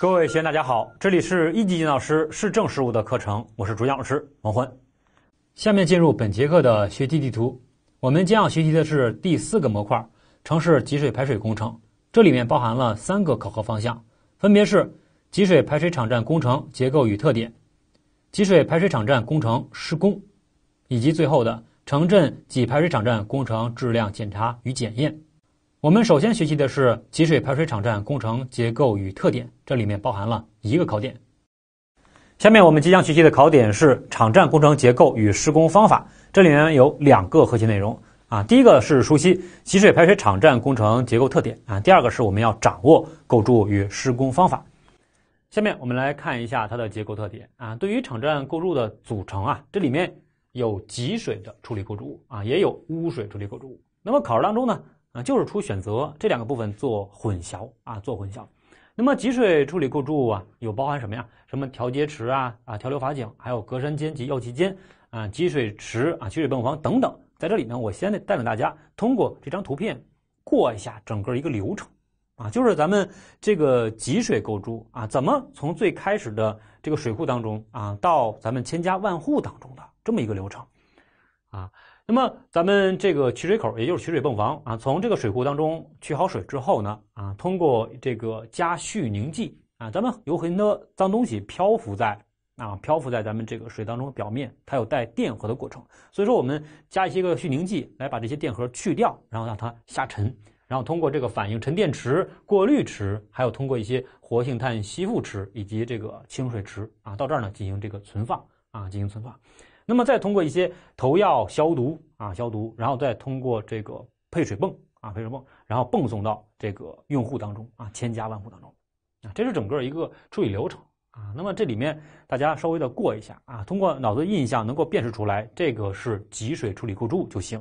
各位学员，大家好，这里是一级建造师市政事务的课程，我是主讲老师王欢。下面进入本节课的学习地图。我们将要学习的是第四个模块——城市集水排水工程，这里面包含了三个考核方向，分别是集水排水场站工程结构与特点、集水排水场站工程施工，以及最后的城镇集排水场站工程质量检查与检验。我们首先学习的是集水排水场站工程结构与特点，这里面包含了一个考点。下面我们即将学习的考点是场站工程结构与施工方法，这里面有两个核心内容啊，第一个是熟悉集水排水场站工程结构特点啊，第二个是我们要掌握构筑与施工方法。下面我们来看一下它的结构特点啊，对于场站构筑的组成啊，这里面有集水的处理构筑物啊，也有污水处理构筑物，那么考试当中呢？啊，就是出选择这两个部分做混淆啊，做混淆。那么集水处理构筑啊，有包含什么呀？什么调节池啊，啊调流阀井，还有隔栅间及药剂间啊，集水池啊，取水泵房等等。在这里呢，我先带领大家通过这张图片过一下整个一个流程啊，就是咱们这个集水构筑啊，怎么从最开始的这个水库当中啊，到咱们千家万户当中的这么一个流程啊。那么，咱们这个取水口，也就是取水泵房啊，从这个水库当中取好水之后呢，啊，通过这个加絮凝剂啊，咱们有很多脏东西漂浮在啊漂浮在咱们这个水当中表面，它有带电荷的过程，所以说我们加一些个絮凝剂来把这些电荷去掉，然后让它下沉，然后通过这个反应沉淀池、过滤池，还有通过一些活性炭吸附池以及这个清水池啊，到这儿呢进行这个存放啊，进行存放。那么再通过一些投药消毒啊消毒，然后再通过这个配水泵啊配水泵，然后泵送到这个用户当中啊千家万户当中，啊这是整个一个处理流程啊。那么这里面大家稍微的过一下啊，通过脑子印象能够辨识出来，这个是集水处理构筑物就行。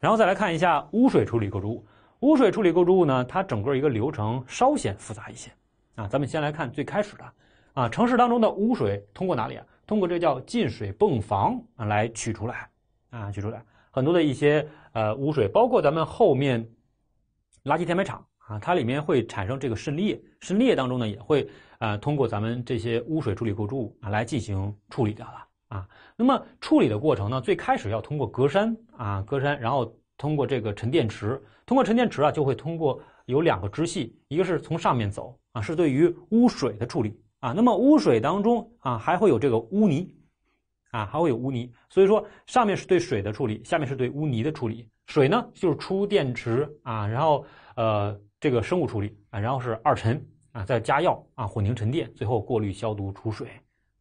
然后再来看一下污水处理构筑物，污水处理构筑物呢，它整个一个流程稍显复杂一些啊。咱们先来看最开始的啊，城市当中的污水通过哪里啊？通过这叫进水泵房啊来取出来，啊取出来很多的一些呃污水，包括咱们后面垃圾填埋场啊，它里面会产生这个渗裂，渗裂当中呢也会啊通过咱们这些污水处理构筑物啊来进行处理掉了啊。那么处理的过程呢，最开始要通过格栅啊格栅，然后通过这个沉淀池，通过沉淀池啊就会通过有两个支系，一个是从上面走啊，是对于污水的处理。啊，那么污水当中啊，还会有这个污泥，啊，还会有污泥，所以说上面是对水的处理，下面是对污泥的处理。水呢，就是出电池啊，然后呃这个生物处理啊，然后是二沉啊，再加药啊，混凝沉淀，最后过滤消毒出水。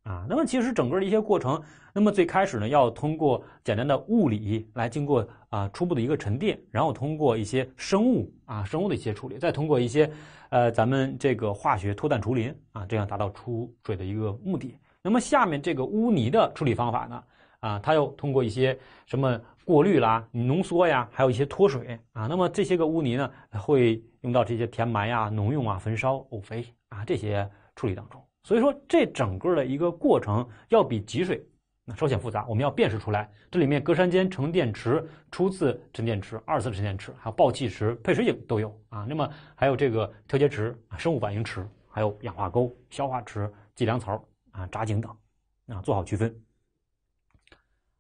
啊，那么其实整个的一些过程，那么最开始呢，要通过简单的物理来经过啊初步的一个沉淀，然后通过一些生物啊生物的一些处理，再通过一些呃咱们这个化学脱氮除磷啊，这样达到出水的一个目的。那么下面这个污泥的处理方法呢，啊，它又通过一些什么过滤啦、浓缩呀，还有一些脱水啊。那么这些个污泥呢，会用到这些填埋呀、农用啊、焚烧沤肥啊这些处理当中。所以说，这整个的一个过程要比集水那稍显复杂。我们要辨识出来，这里面隔山间沉淀池、初次沉淀池、二次沉淀池，还有爆气池、配水井都有啊。那么还有这个调节池、生物反应池，还有氧化沟、消化池、计量槽啊、闸井等啊，做好区分。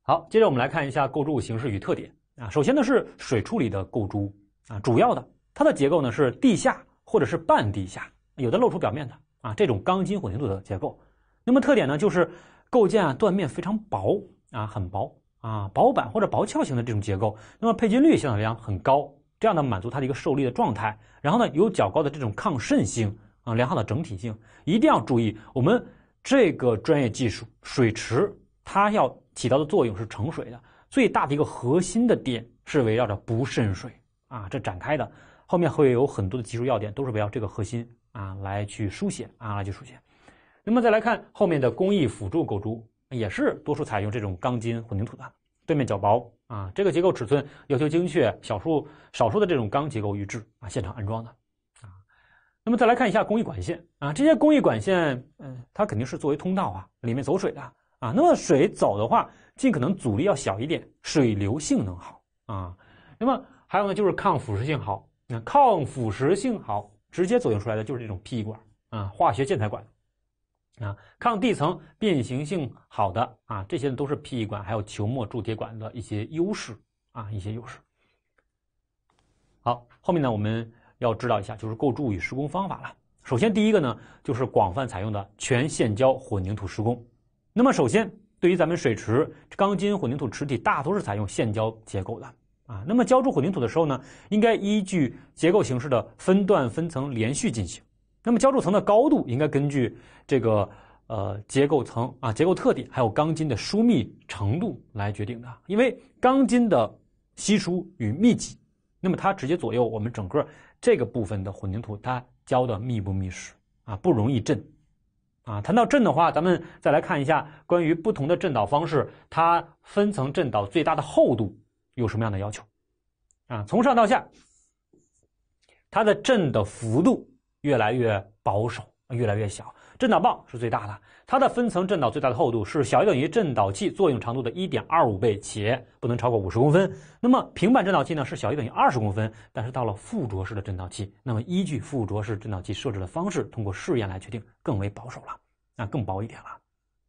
好，接着我们来看一下构筑物形式与特点啊。首先呢是水处理的构筑物啊，主要的它的结构呢是地下或者是半地下，有的露出表面的。啊，这种钢筋混凝土的结构，那么特点呢，就是构件断面非常薄啊，很薄啊，薄板或者薄壳型的这种结构。那么配筋率相对量很高，这样呢满足它的一个受力的状态。然后呢，有较高的这种抗渗性啊，良好的整体性。一定要注意，我们这个专业技术水池，它要起到的作用是盛水的，最大的一个核心的点是围绕着不渗水啊，这展开的。后面会有很多的技术要点，都是围绕这个核心。啊，来去书写啊，来去书写。那么再来看后面的工艺辅助构筑，也是多数采用这种钢筋混凝土的，对面较薄啊。这个结构尺寸要求精确，少数少数的这种钢结构预制啊，现场安装的啊。那么再来看一下工艺管线啊，这些工艺管线，嗯，它肯定是作为通道啊，里面走水的啊。那么水走的话，尽可能阻力要小一点，水流性能好啊。那么还有呢，就是抗腐蚀性好，抗腐蚀性好。直接作用出来的就是这种 PE 管啊，化学建材管，啊，抗地层变形性好的啊，这些都是 PE 管，还有球墨铸铁管的一些优势啊，一些优势。好，后面呢我们要知道一下就是构筑与施工方法了。首先第一个呢就是广泛采用的全线浇混凝土施工。那么首先对于咱们水池钢筋混凝土池体，大多是采用现浇结构的。啊，那么浇筑混凝土的时候呢，应该依据结构形式的分段分层连续进行。那么浇筑层的高度应该根据这个呃结构层啊结构特点，还有钢筋的疏密程度来决定的。因为钢筋的稀疏与密集，那么它直接左右我们整个这个部分的混凝土它浇的密不密实啊，不容易震。啊，谈到震的话，咱们再来看一下关于不同的震倒方式，它分层震倒最大的厚度。有什么样的要求？啊，从上到下，它的震的幅度越来越保守，越来越小。振导棒是最大的，它的分层振导最大的厚度是小于等于振导器作用长度的一点二五倍，且不能超过五十公分。那么平板振导器呢是小于等于二十公分，但是到了附着式的振导器，那么依据附着式振导器设置的方式，通过试验来确定，更为保守了，啊，更薄一点了。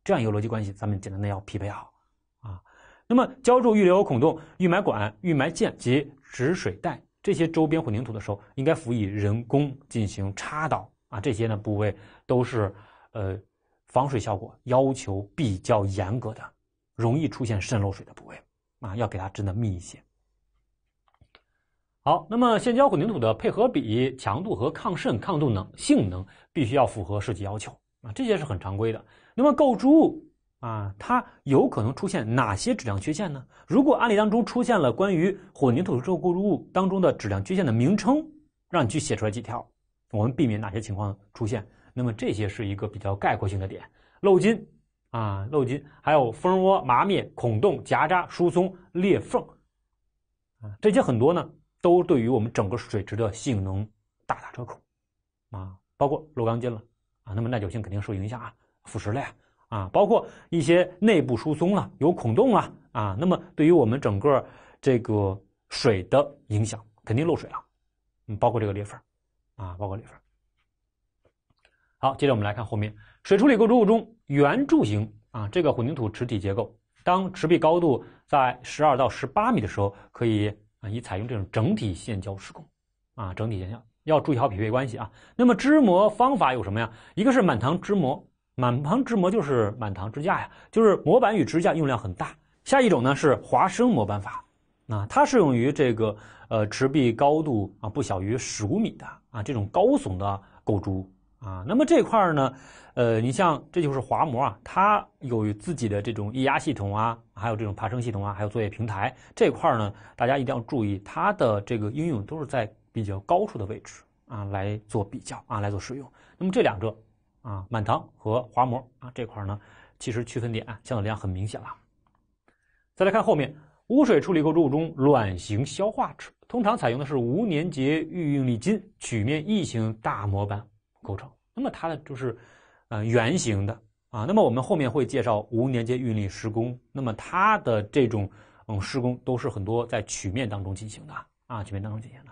这样一个逻辑关系，咱们简单的要匹配好。那么浇筑预留孔洞、预埋管、预埋件及止水带这些周边混凝土的时候，应该辅以人工进行插导啊。这些呢部位都是呃防水效果要求比较严格的，容易出现渗漏水的部位啊，要给它粘的密一些。好，那么现浇混凝土的配合比、强度和抗渗、抗冻能性能必须要符合设计要求啊，这些是很常规的。那么构筑物。啊，它有可能出现哪些质量缺陷呢？如果案例当中出现了关于混凝土受固物当中的质量缺陷的名称，让你去写出来几条，我们避免哪些情况出现？那么这些是一个比较概括性的点，漏筋啊，漏筋，还有蜂窝、麻面、孔洞、夹渣、疏松、裂缝啊，这些很多呢，都对于我们整个水质的性能大打折扣啊，包括漏钢筋了啊，那么耐久性肯定受影响啊，腐蚀了呀。啊，包括一些内部疏松了，有孔洞了啊，那么对于我们整个这个水的影响，肯定漏水了。嗯，包括这个裂缝，啊，包括裂缝。好，接着我们来看后面水处理构筑物中圆柱形啊，这个混凝土池体结构，当池壁高度在十二到十八米的时候，可以啊，以采用这种整体现浇施工啊，整体现浇要注意好匹配关系啊。那么支模方法有什么呀？一个是满堂支模。满堂支模就是满堂支架呀，就是模板与支架用量很大。下一种呢是华升模板法，啊，它适用于这个呃池壁高度啊不小于十五米的啊这种高耸的构筑啊。那么这块儿呢，呃，你像这就是滑模啊，它有自己的这种液压系统啊，还有这种爬升系统啊，还有作业平台这块儿呢，大家一定要注意它的这个应用都是在比较高处的位置啊来做比较啊来做使用。那么这两个。啊，满堂和滑膜啊，这块儿呢，其实区分点相对来讲很明显了。再来看后面，污水处理构筑物中，卵形消化池通常采用的是无粘结预应力筋曲面异形大模板构成。那么它的就是呃圆形的啊。那么我们后面会介绍无粘结预应力施工。那么它的这种嗯施工都是很多在曲面当中进行的啊，曲面当中进行的。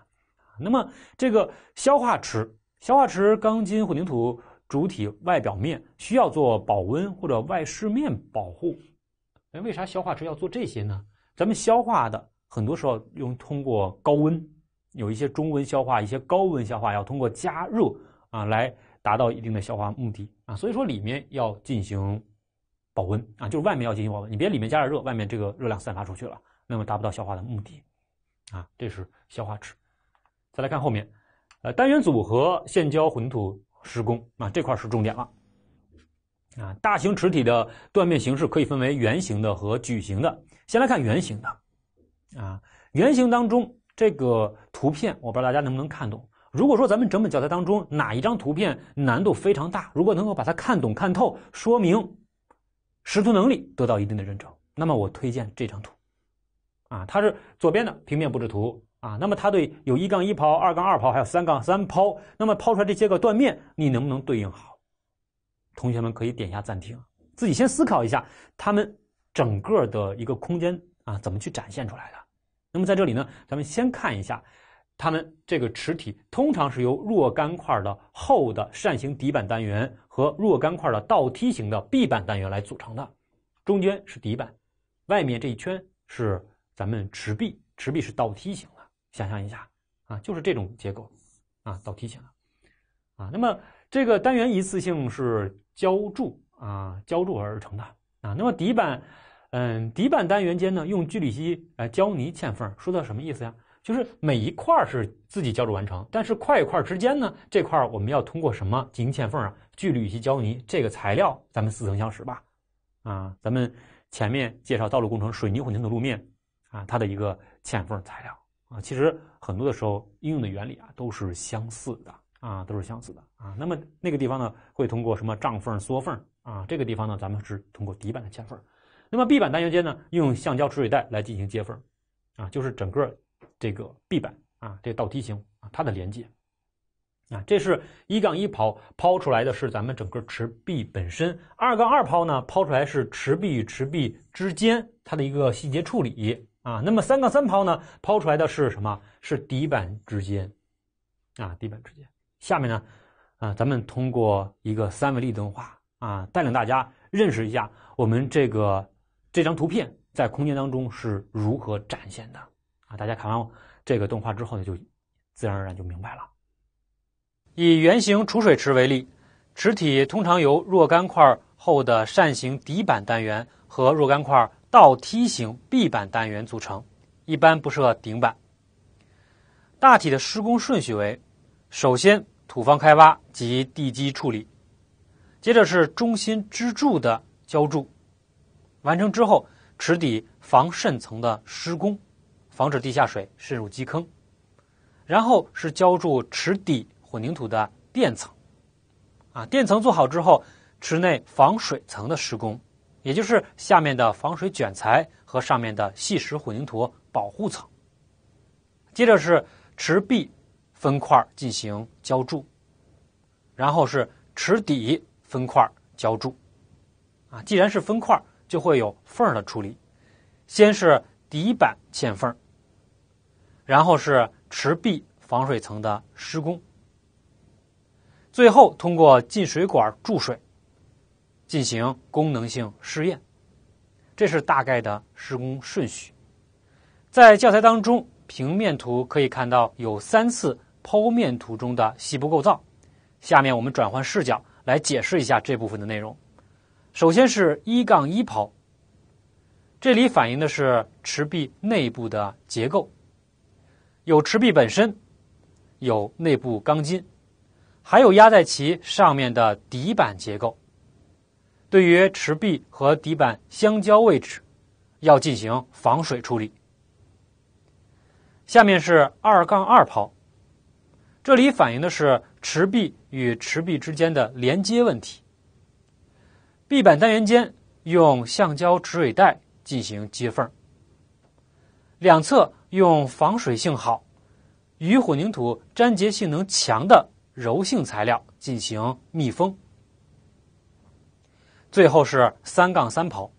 那么这个消化池，消化池钢筋混凝土。主体外表面需要做保温或者外饰面保护，哎，为啥消化池要做这些呢？咱们消化的很多时候用通过高温，有一些中温消化，一些高温消化要通过加热啊来达到一定的消化目的啊。所以说里面要进行保温啊，就是外面要进行保温。你别里面加了热，外面这个热量散发出去了，那么达不到消化的目的啊。这是消化池。再来看后面，呃，单元组合现浇混凝土。施工啊，这块儿是重点了啊。大型池体的断面形式可以分为圆形的和矩形的。先来看圆形的啊。圆形当中这个图片，我不知道大家能不能看懂。如果说咱们整本教材当中哪一张图片难度非常大，如果能够把它看懂看透，说明识图能力得到一定的认证。那么我推荐这张图啊，它是左边的平面布置图。啊，那么它对有一杠一抛、二杠二抛，还有三杠三抛，那么抛出来这些个断面，你能不能对应好？同学们可以点一下暂停，自己先思考一下它们整个的一个空间啊怎么去展现出来的。那么在这里呢，咱们先看一下，它们这个池体通常是由若干块的厚的扇形底板单元和若干块的倒梯形的壁板单元来组成的，中间是底板，外面这一圈是咱们池壁，池壁是倒梯形。想象一下，啊，就是这种结构，啊，早提醒了，啊，那么这个单元一次性是浇筑啊，浇筑而而成的啊，那么底板，嗯，底板单元间呢用聚氯乙烯啊胶泥嵌缝，说的什么意思呀？就是每一块是自己浇筑完成，但是块块之间呢，这块我们要通过什么进行嵌缝啊？聚氯乙烯胶泥这个材料，咱们似曾相识吧？啊，咱们前面介绍道路工程水泥混凝土路面啊，它的一个嵌缝材料。啊，其实很多的时候应用的原理啊都是相似的啊，都是相似的啊。那么那个地方呢，会通过什么胀缝、缩缝啊？这个地方呢，咱们是通过底板的嵌缝。那么 B 板单元间呢，用橡胶止水带来进行接缝啊。就是整个这个 B 板啊，这倒梯形啊，它的连接啊。这是一杠一抛抛出来的是咱们整个池壁本身，二杠二抛呢抛出来是池壁与池壁之间它的一个细节处理。啊，那么三杠三抛呢，抛出来的是什么？是底板之间，啊，底板之间。下面呢，啊，咱们通过一个三维力动画，啊，带领大家认识一下我们这个这张图片在空间当中是如何展现的，啊，大家看完这个动画之后呢，就自然而然就明白了。以圆形储水池为例，池体通常由若干块厚的扇形底板单元和若干块。倒梯形壁板单元组成，一般不设顶板。大体的施工顺序为：首先土方开挖及地基处理，接着是中心支柱的浇筑，完成之后池底防渗层的施工，防止地下水渗入基坑，然后是浇筑池底混凝土的垫层，啊，垫层做好之后，池内防水层的施工。也就是下面的防水卷材和上面的细石混凝土保护层，接着是池壁分块进行浇筑，然后是池底分块浇筑，啊，既然是分块，就会有缝的处理，先是底板嵌缝，然后是池壁防水层的施工，最后通过进水管注水。进行功能性试验，这是大概的施工顺序。在教材当中，平面图可以看到有三次剖面图中的细部构造。下面我们转换视角来解释一下这部分的内容。首先是一杠一剖，这里反映的是池壁内部的结构，有池壁本身，有内部钢筋，还有压在其上面的底板结构。对于池壁和底板相交位置，要进行防水处理。下面是二杠二抛，这里反映的是池壁与池壁之间的连接问题。壁板单元间用橡胶止水带进行接缝，两侧用防水性好、与混凝土粘结性能强的柔性材料进行密封。最后是三杠三刨。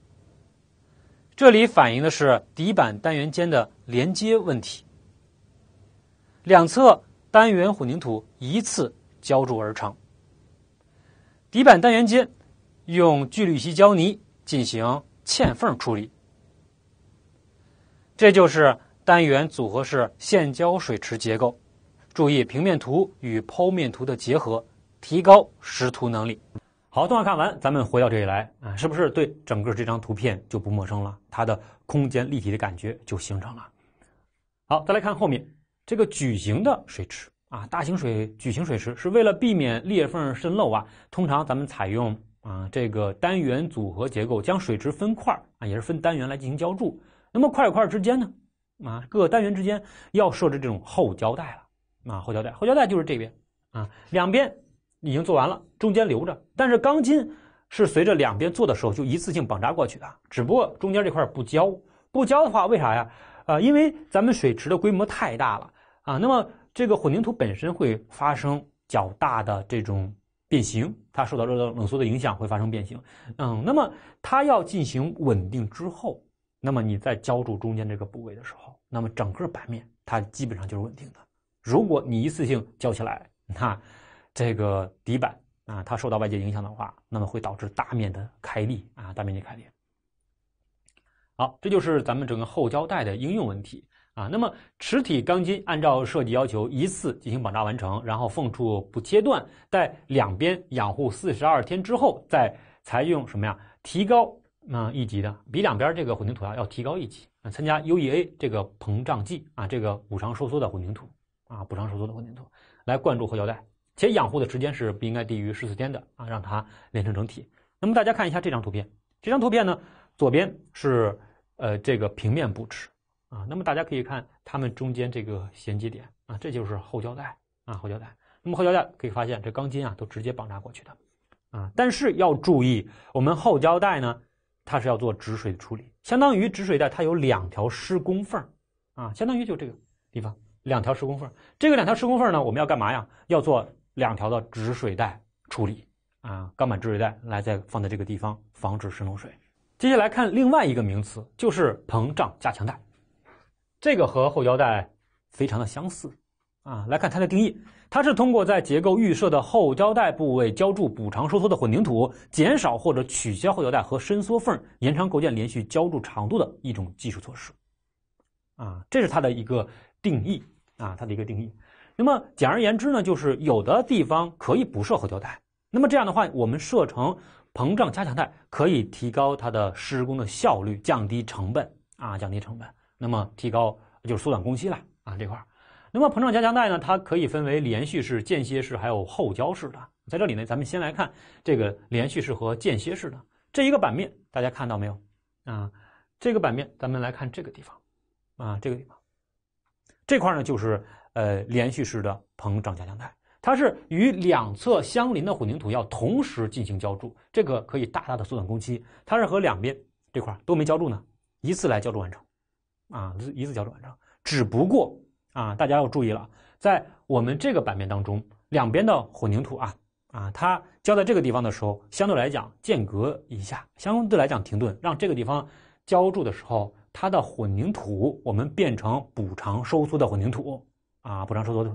这里反映的是底板单元间的连接问题，两侧单元混凝土一次浇筑而成，底板单元间用聚氯烯胶泥进行嵌缝处理，这就是单元组合式现浇水池结构。注意平面图与剖面图的结合，提高识图能力。好，动画看完，咱们回到这里来啊，是不是对整个这张图片就不陌生了？它的空间立体的感觉就形成了。好，再来看后面这个矩形的水池啊，大型水矩形水池是为了避免裂缝渗漏啊，通常咱们采用啊这个单元组合结构，将水池分块啊，也是分单元来进行浇筑。那么块与块之间呢啊，各单元之间要设置这种后胶带了啊，后胶带，后胶带就是这边啊，两边。已经做完了，中间留着。但是钢筋是随着两边做的时候就一次性绑扎过去的，只不过中间这块不浇。不浇的话，为啥呀？啊，因为咱们水池的规模太大了啊。那么这个混凝土本身会发生较大的这种变形，它受到热冷冷缩的影响会发生变形。嗯，那么它要进行稳定之后，那么你在浇筑中间这个部位的时候，那么整个板面它基本上就是稳定的。如果你一次性浇起来，那。这个底板啊，它受到外界影响的话，那么会导致大面的开裂啊，大面积开裂。好，这就是咱们整个后浇带的应用问题啊。那么实体钢筋按照设计要求一次进行绑扎完成，然后缝处不切断，在两边养护四十二天之后，再采用什么呀？提高嗯一级的，比两边这个混凝土啊要提高一级啊，参加 U E A 这个膨胀剂啊，这个补偿收缩的混凝土啊，补偿收缩的混凝土来灌注后浇带。且养护的时间是不应该低于十四天的啊，让它连成整体。那么大家看一下这张图片，这张图片呢，左边是呃这个平面布置啊，那么大家可以看它们中间这个衔接点啊，这就是后胶带啊，后胶带。那么后胶带可以发现，这钢筋啊都直接绑扎过去的啊，但是要注意，我们后胶带呢，它是要做止水处理，相当于止水带，它有两条施工缝儿啊，相当于就这个地方两条施工缝儿。这个两条施工缝儿呢，我们要干嘛呀？要做。两条的止水带处理啊，钢板止水带来再放在这个地方，防止渗漏水。接下来看另外一个名词，就是膨胀加强带，这个和后浇带非常的相似啊。来看它的定义，它是通过在结构预设的后浇带部位浇筑补偿收缩的混凝土，减少或者取消后浇带和伸缩缝，延长构件连续浇筑长度的一种技术措施啊。这是它的一个定义啊，它的一个定义。那么简而言之呢，就是有的地方可以不设后浇带。那么这样的话，我们设成膨胀加强带，可以提高它的施工的效率，降低成本啊，降低成本。那么提高就是缩短工期了啊，这块儿。那么膨胀加强带呢，它可以分为连续式、间歇式还有后浇式的。在这里呢，咱们先来看这个连续式和间歇式的这一个版面，大家看到没有啊？这个版面，咱们来看这个地方啊，这个地方这块呢就是。呃，连续式的膨胀加强带，它是与两侧相邻的混凝土要同时进行浇筑，这个可以大大的缩短工期。它是和两边这块都没浇筑呢，一次来浇筑完成，啊，一次浇筑完成。只不过啊，大家要注意了，在我们这个版面当中，两边的混凝土啊啊，它浇在这个地方的时候，相对来讲间隔一下，相对来讲停顿，让这个地方浇筑的时候，它的混凝土我们变成补偿收缩的混凝土。啊，补偿收缩的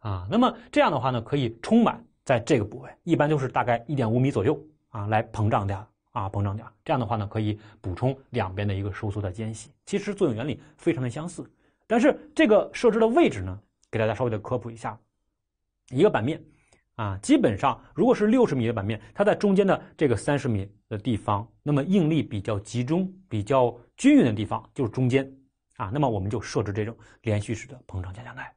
啊，那么这样的话呢，可以充满在这个部位，一般就是大概一点五米左右啊，来膨胀点啊，膨胀点。这样的话呢，可以补充两边的一个收缩的间隙。其实作用原理非常的相似，但是这个设置的位置呢，给大家稍微的科普一下。一个板面啊，基本上如果是六十米的板面，它在中间的这个三十米的地方，那么应力比较集中、比较均匀的地方就是中间啊，那么我们就设置这种连续式的膨胀加强带。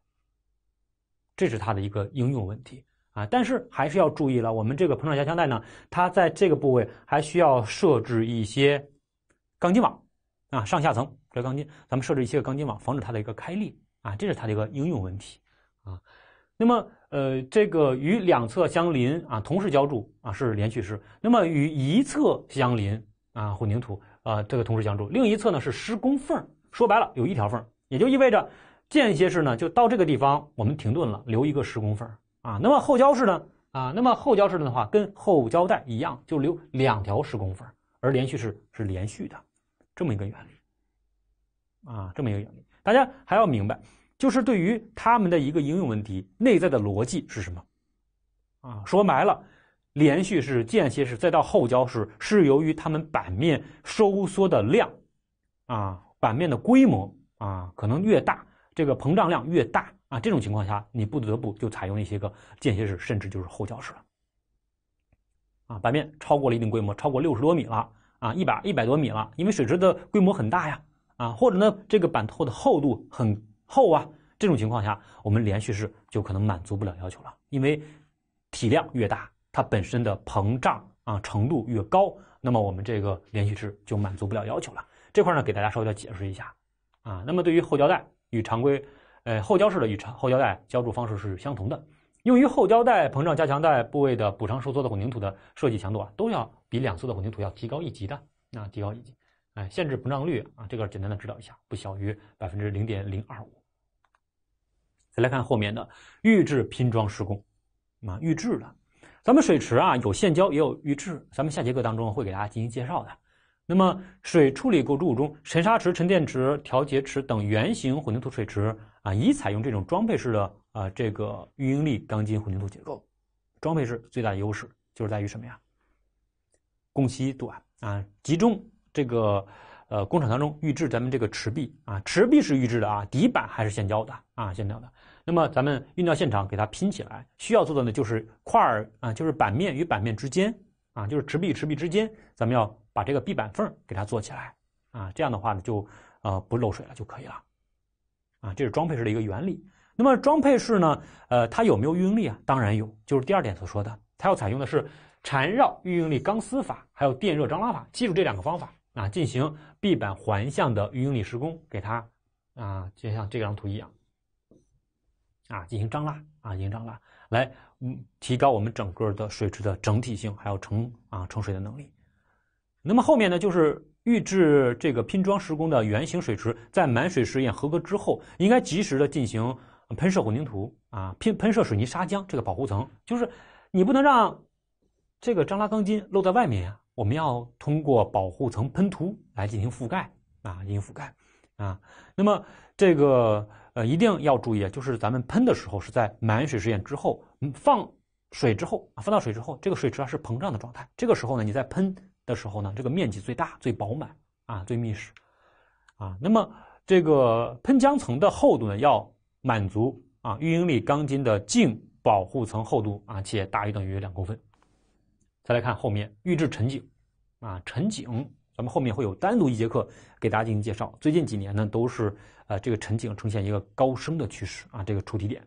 这是它的一个应用问题啊，但是还是要注意了，我们这个膨胀加强带呢，它在这个部位还需要设置一些钢筋网啊，上下层这钢筋，咱们设置一些钢筋网，防止它的一个开裂啊，这是它的一个应用问题啊。那么呃，这个与两侧相邻啊，同时浇筑啊，是连续式；那么与一侧相邻啊，混凝土啊，这个同时浇筑，另一侧呢是施工缝儿，说白了有一条缝儿，也就意味着。间歇式呢，就到这个地方我们停顿了，留一个十公分儿啊。那么后交式呢啊，那么后交式的话跟后交带一样，就留两条十公分儿，而连续式是连续的，这么一个原理啊，这么一个原理，大家还要明白，就是对于他们的一个应用问题，内在的逻辑是什么啊？说白了，连续式、间歇式，再到后交式，是由于他们版面收缩的量啊，版面的规模啊，可能越大。这个膨胀量越大啊，这种情况下你不得不就采用一些个间歇式，甚至就是后浇式了。啊，板面超过了一定规模，超过六十多米了啊，一百一百多米了，因为水池的规模很大呀啊，或者呢，这个板托的厚度很厚啊，这种情况下，我们连续式就可能满足不了要求了，因为体量越大，它本身的膨胀啊程度越高，那么我们这个连续式就满足不了要求了。这块呢，给大家稍微的解释一下啊，那么对于后浇带。与常规，呃，后浇式的与后胶带浇筑方式是相同的。用于后胶带膨胀加强带部位的补偿收缩的混凝土的设计强度啊，都要比两侧的混凝土要提高一级的。那提高一级，哎，限制膨胀率啊，这个简单的知道一下，不小于百分之零点零二五。再来看后面的预制拼装施工，啊，预制的，咱们水池啊有现浇也有预制，咱们下节课当中会给大家进行介绍的。那么，水处理构筑物中沉沙池、沉淀池、调节池等圆形混凝土水池啊，已采用这种装配式的啊这个预应力钢筋混凝土结构。装配式最大的优势就是在于什么呀？工期短啊，集中这个呃工厂当中预制咱们这个池壁啊，池壁是预制的啊，底板还是现浇的啊，现浇的。那么咱们运到现场给它拼起来，需要做的呢就是块儿啊，就是板面与板面之间啊，就是池壁池壁之间，咱们要。把这个壁板缝给它做起来啊，这样的话呢，就呃不漏水了就可以了。啊，这是装配式的一个原理。那么装配式呢，呃，它有没有预应力啊？当然有，就是第二点所说的，它要采用的是缠绕预应力钢丝法，还有电热张拉法。记住这两个方法啊，进行壁板环向的预应力施工，给它啊，就像这张图一样啊，进行张拉啊，进行张拉，来嗯，提高我们整个的水池的整体性，还有承啊承水的能力。那么后面呢，就是预制这个拼装施工的圆形水池，在满水实验合格之后，应该及时的进行喷射混凝土啊，喷喷射水泥砂浆这个保护层，就是你不能让这个张拉钢筋露在外面呀。我们要通过保护层喷涂来进行覆盖啊，进行覆盖啊。那么这个呃一定要注意啊，就是咱们喷的时候是在满水实验之后，放水之后啊，放到水之后，这个水池啊是膨胀的状态，这个时候呢，你在喷。的时候呢，这个面积最大、最饱满啊、最密实啊。那么这个喷浆层的厚度呢，要满足啊预应力钢筋的净保护层厚度啊，且大于等于两公分。再来看后面预制沉井啊，沉井咱们后面会有单独一节课给大家进行介绍。最近几年呢，都是呃这个沉井呈现一个高升的趋势啊，这个出题点。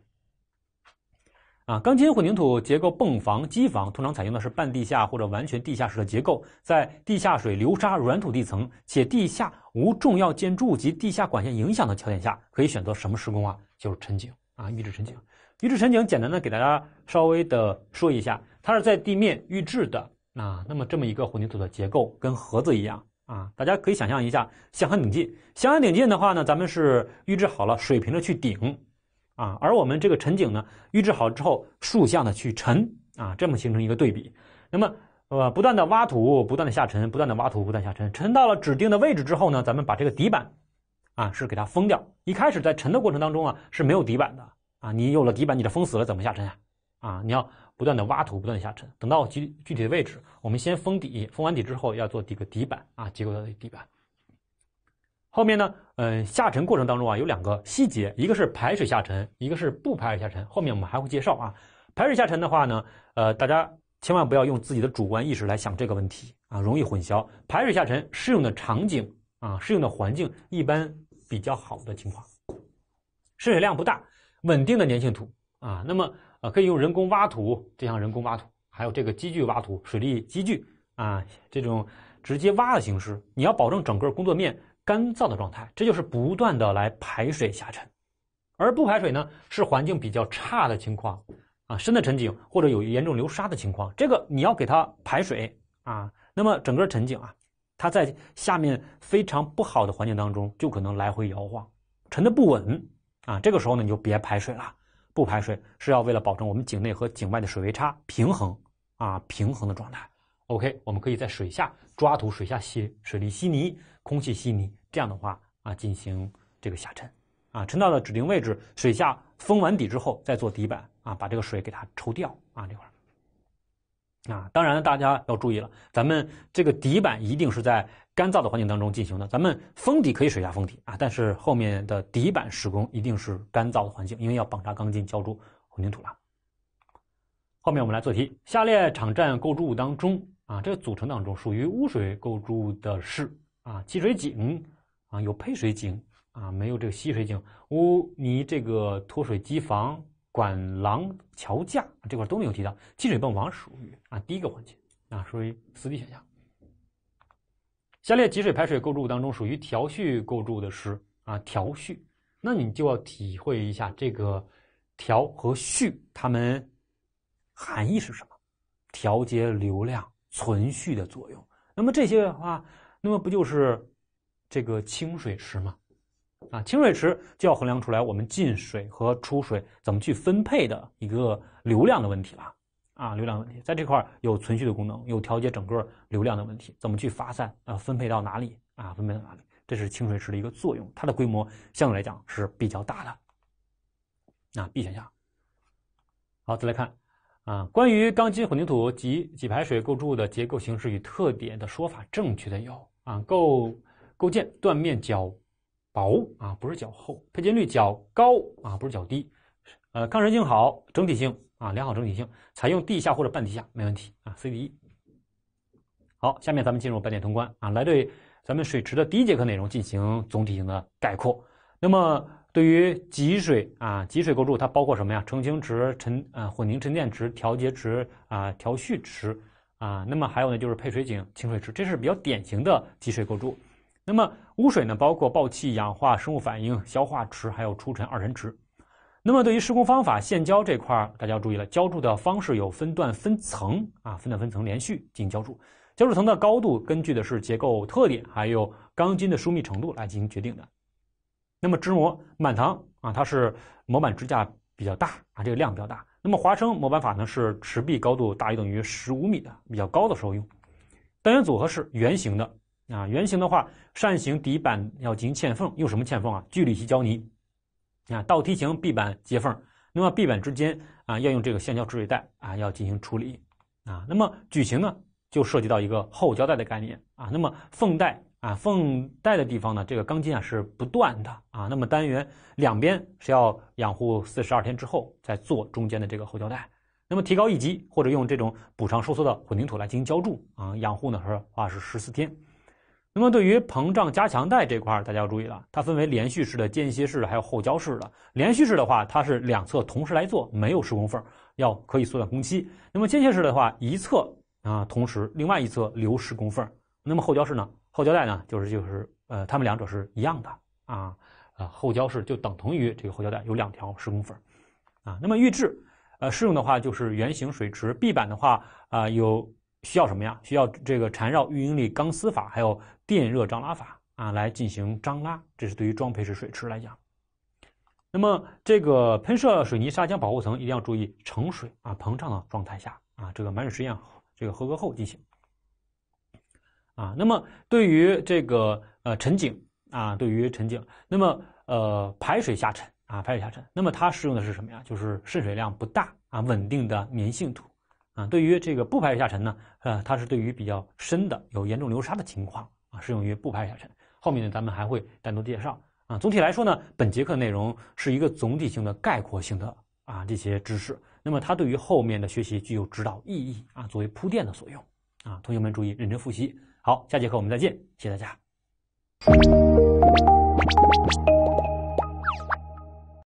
啊，钢筋混凝土结构泵房、机房通常采用的是半地下或者完全地下室的结构。在地下水、流沙、软土地层，且地下无重要建筑及地下管线影响的条件下，可以选择什么施工啊？就是沉井啊，预制沉井。预制沉井简单的给大家稍微的说一下，它是在地面预制的啊。那么这么一个混凝土的结构跟盒子一样啊，大家可以想象一下。向安顶进，向安顶进的话呢，咱们是预制好了水平的去顶。啊，而我们这个沉井呢，预制好之后，竖向的去沉啊，这么形成一个对比。那么呃，不断的挖土，不断的下沉，不断的挖土，不断下沉，沉到了指定的位置之后呢，咱们把这个底板啊是给它封掉。一开始在沉的过程当中啊是没有底板的啊，你有了底板，你的封死了，怎么下沉呀？啊，你要不断的挖土，不断的下沉。等到具具体的位置，我们先封底，封完底之后要做底个底板啊，结构的底板。后面呢？嗯，下沉过程当中啊，有两个细节，一个是排水下沉，一个是不排水下沉。后面我们还会介绍啊，排水下沉的话呢，呃，大家千万不要用自己的主观意识来想这个问题啊，容易混淆。排水下沉适用的场景啊，适用的环境一般比较好的情况，渗水量不大，稳定的粘性土啊。那么，呃，可以用人工挖土，就像人工挖土，还有这个机具挖土，水利机具啊，这种直接挖的形式，你要保证整个工作面。干燥的状态，这就是不断的来排水下沉，而不排水呢是环境比较差的情况啊，深的沉井或者有严重流沙的情况，这个你要给它排水啊。那么整个沉井啊，它在下面非常不好的环境当中，就可能来回摇晃，沉的不稳啊。这个时候呢，你就别排水了，不排水是要为了保证我们井内和井外的水位差平衡啊，平衡的状态。OK，我们可以在水下抓土，水下吸水力吸泥，空气吸泥。这样的话啊，进行这个下沉啊，沉到了指定位置，水下封完底之后，再做底板啊，把这个水给它抽掉啊，这块儿啊，当然大家要注意了，咱们这个底板一定是在干燥的环境当中进行的，咱们封底可以水下封底啊，但是后面的底板施工一定是干燥的环境，因为要绑扎钢筋、浇筑混凝土了。后面我们来做题，下列场站构筑物当中啊，这个组成当中属于污水构筑物的是啊，积水井。啊，有配水井啊，没有这个吸水井、污泥这个脱水机房、管廊、桥架这块都没有提到，积水泵房属于啊第一个环节啊，属于四 D 选项。下列集水排水构筑物当中，属于调蓄构筑的是啊调蓄，那你就要体会一下这个调和蓄它们含义是什么？调节流量、存蓄的作用。那么这些的话，那么不就是？这个清水池嘛，啊，清水池就要衡量出来我们进水和出水怎么去分配的一个流量的问题了，啊，流量问题在这块儿有存蓄的功能，有调节整个流量的问题，怎么去发散啊，分配到哪里啊，分配到哪里？这是清水池的一个作用，它的规模相对来讲是比较大的。啊，B 选项。好，再来看啊，关于钢筋混凝土及给排水构筑物的结构形式与特点的说法正确的有啊，构。构件断面较薄啊，不是较厚；配筋率较高啊，不是较低。呃，抗渗性好，整体性啊良好整体性。采用地下或者半地下没问题啊。C E。好，下面咱们进入半点通关啊，来对咱们水池的第一节课内容进行总体性的概括。那么，对于集水啊，集水构筑它包括什么呀？澄清池、沉啊、混凝沉淀池、调节池啊、调蓄池啊，那么还有呢就是配水井、清水池，这是比较典型的集水构筑。那么污水呢，包括爆气、氧化、生物反应、消化池，还有除尘二沉池。那么对于施工方法，现浇这块儿大家要注意了，浇筑的方式有分段分层啊，分段分层连续进行浇筑。浇筑层的高度根据的是结构特点，还有钢筋的疏密程度来进行决定的。那么支模满堂啊，它是模板支架比较大啊，这个量比较大。那么华生模板法呢，是池壁高度大于等于十五米的，比较高的时候用。单元组合是圆形的。啊，圆形的话，扇形底板要进行嵌缝，用什么嵌缝啊？聚氯乙烯胶泥。啊，倒梯形壁板接缝，那么壁板之间啊，要用这个橡胶止水带啊，要进行处理。啊，那么矩形呢，就涉及到一个后胶带的概念啊。那么缝带啊，缝带的地方呢，这个钢筋啊是不断的啊。那么单元两边是要养护四十二天之后，再做中间的这个后胶带。那么提高一级或者用这种补偿收缩的混凝土来进行浇筑啊，养护呢是啊是十四天。那么对于膨胀加强带这块儿，大家要注意了，它分为连续式的、间歇式的，还有后浇式的。连续式的话，它是两侧同时来做，没有施工缝，要可以缩短工期。那么间歇式的话，一侧啊同时，另外一侧留施工缝。那么后浇式呢？后浇带呢？就是就是呃，它们两者是一样的啊，啊，后浇式就等同于这个后浇带有两条施工缝啊。那么预制呃适用的话，就是圆形水池壁板的话啊有。需要什么呀？需要这个缠绕预应力钢丝法，还有电热张拉法啊，来进行张拉。这是对于装配式水池来讲。那么这个喷射水泥砂浆保护层一定要注意盛水啊，膨胀的状态下啊，这个满水实验这个合格后进行啊。那么对于这个呃沉井啊，对于沉井，那么呃排水下沉啊，排水下沉，那么它适用的是什么呀？就是渗水量不大啊，稳定的粘性土。啊，对于这个不排水下沉呢，呃，它是对于比较深的有严重流沙的情况啊，适用于不排水下沉。后面呢，咱们还会单独介绍啊。总体来说呢，本节课内容是一个总体性的概括性的啊这些知识，那么它对于后面的学习具有指导意义啊，作为铺垫的作用啊。同学们注意认真复习。好，下节课我们再见，谢谢大家。